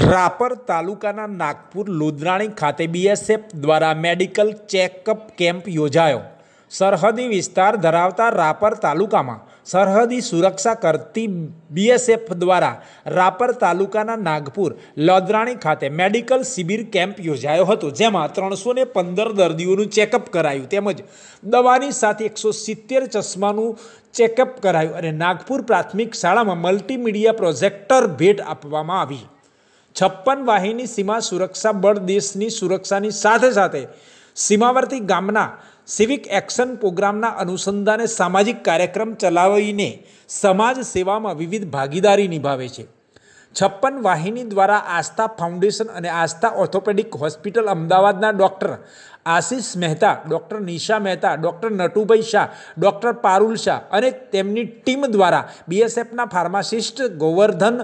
રાપર તાલુકાના નાગપુર લુધરાણી ખાતે બીએસએફ દ્વારા મેડિકલ ચેકઅપ કેમ્પ યોજાયો સરહદી વિસ્તાર ધરાવતા રાપર તાલુકામાં સરહદી સુરક્ષા કરતી બીએસએફ દ્વારા રાપર તાલુકાના નાગપુર લધરાણી ખાતે મેડિકલ શિબિર કેમ્પ યોજાયો હતો જેમાં ત્રણસો ને પંદર દર્દીઓનું ચેકઅપ કરાયું તેમજ દવાની સાથે એકસો સિત્તેર ચશ્માનું ચેકઅપ કરાયું અને નાગપુર પ્રાથમિક શાળામાં મલ્ટીમીડિયા પ્રોજેક્ટર ભેટ આપવામાં આવી છપ્પન વાહિની સીમા સુરક્ષા બળ દેશની સુરક્ષાની સાથે સાથે સીમાવર્તી ગામના સિવિક એક્શન પ્રોગ્રામના અનુસંધાને સામાજિક કાર્યક્રમ ચલાવીને સમાજ સેવામાં વિવિધ ભાગીદારી નિભાવે છે છપ્પન વાહિની દ્વારા આસ્થા ફાઉન્ડેશન અને આસ્થા ઓર્થોપેડિક હોસ્પિટલ અમદાવાદના doctor Ashish Mehta doctor Nisha Mehta doctor Natubhai Shah doctor Parul Shah અને તેમની ટીમ દ્વારા બીએસએફના ફાર્માસિસ્ટ ગોવર્ધન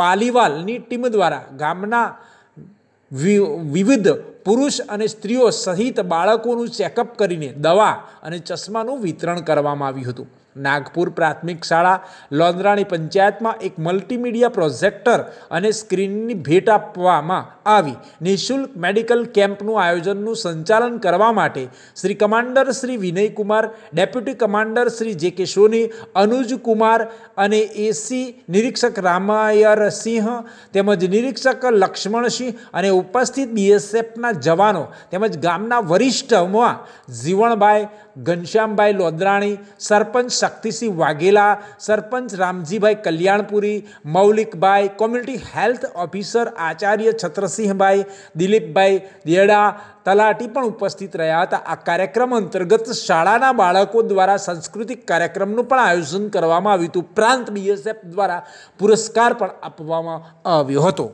પાલીવાલની ટીમ દ્વારા ગામના વિવિધ પુરુષ અને સ્ત્રીઓ સહિત બાળકોનું ચેકઅપ કરીને દવા અને ચશ્માનું વિતરણ કરવામાં આવ્યું હતું નાગપુર પ્રાથમિક શાળા લોંદરાણી પંચાયતમાં એક મલ્ટીમીડિયા પ્રોજેક્ટર અને સ્ક્રીનની ભેટ આપવામાં આવી નિઃશુલ્ક મેડિકલ કેમ્પનું આયોજનનું સંચાલન કરવા માટે Shri commander Shri Vinaykumar deputy commander Shri J K સોની અનુજકુમાર અને એસી નિરીક્ષક રામાયર સિંહ તેમજ નિરીક્ષક લક્ષ્મણસિંહ અને ઉપસ્થિત બીએસએફના જવાનો તેમજ ગામના વરિષ્ઠમાં Jivanbhai Ghanshyambhai Lodrani sarpanch Shaktisinh Vaghela sarpanch Ramjibhai Kalyanpuri Maulikbhai community health officer આચાર્ય છત્રસિંહભાઈ દિલીપભાઈ દેડા તલાટી પણ ઉપસ્થિત રહ્યા હતા આ કાર્યક્રમ અંતર્ગત શાળાના બાળકો દ્વારા સાંસ્કૃતિક કાર્યક્રમનું પણ આયોજન કરવામાં આવ્યું હતું ઉપરાંત બીએસએફ દ્વારા પુરસ્કાર પણ આપવામાં આવ્યો હતો